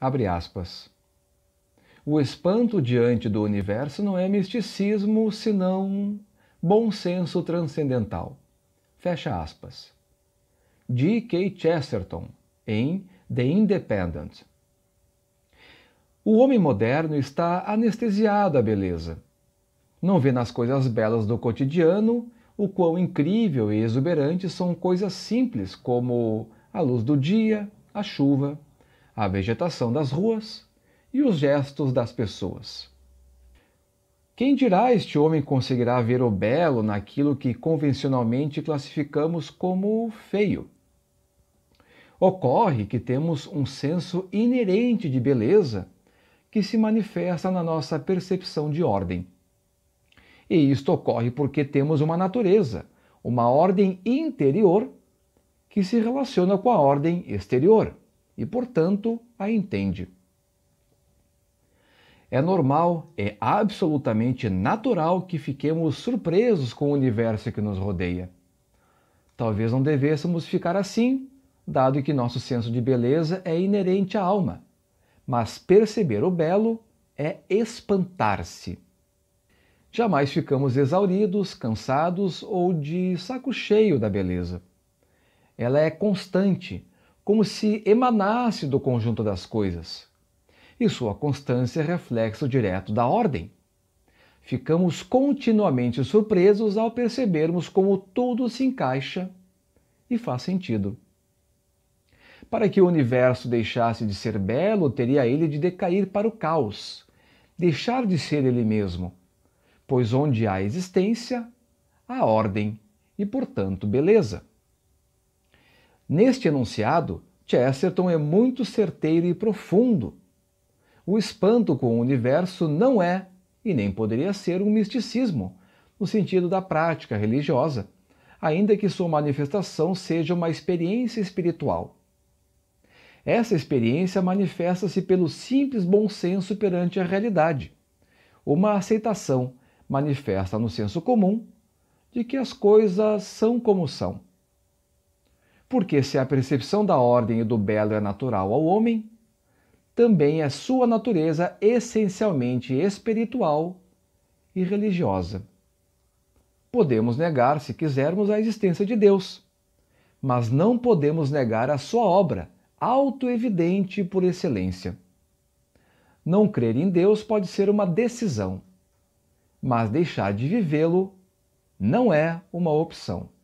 Abre aspas. O espanto diante do universo não é misticismo, senão bom senso transcendental. Fecha aspas. D. K. Chesterton, em The Independent. O homem moderno está anestesiado à beleza. Não vê nas coisas belas do cotidiano o quão incrível e exuberante são coisas simples como a luz do dia, a chuva, a vegetação das ruas e os gestos das pessoas. Quem dirá este homem conseguirá ver o belo naquilo que convencionalmente classificamos como feio? Ocorre que temos um senso inerente de beleza que se manifesta na nossa percepção de ordem. E isto ocorre porque temos uma natureza, uma ordem interior que se relaciona com a ordem exterior e, portanto, a entende. É normal, é absolutamente natural que fiquemos surpresos com o universo que nos rodeia. Talvez não devêssemos ficar assim, dado que nosso senso de beleza é inerente à alma. Mas perceber o belo é espantar-se. Jamais ficamos exauridos, cansados ou de saco cheio da beleza. Ela é constante, como se emanasse do conjunto das coisas, e sua constância é reflexo direto da ordem. Ficamos continuamente surpresos ao percebermos como tudo se encaixa e faz sentido. Para que o universo deixasse de ser belo, teria ele de decair para o caos, deixar de ser ele mesmo, pois onde há existência, há ordem e, portanto, beleza. Neste enunciado, Chesterton é muito certeiro e profundo. O espanto com o universo não é, e nem poderia ser, um misticismo, no sentido da prática religiosa, ainda que sua manifestação seja uma experiência espiritual. Essa experiência manifesta-se pelo simples bom senso perante a realidade. Uma aceitação manifesta no senso comum de que as coisas são como são porque se a percepção da ordem e do belo é natural ao homem, também é sua natureza essencialmente espiritual e religiosa. Podemos negar, se quisermos, a existência de Deus, mas não podemos negar a sua obra, auto-evidente por excelência. Não crer em Deus pode ser uma decisão, mas deixar de vivê-lo não é uma opção.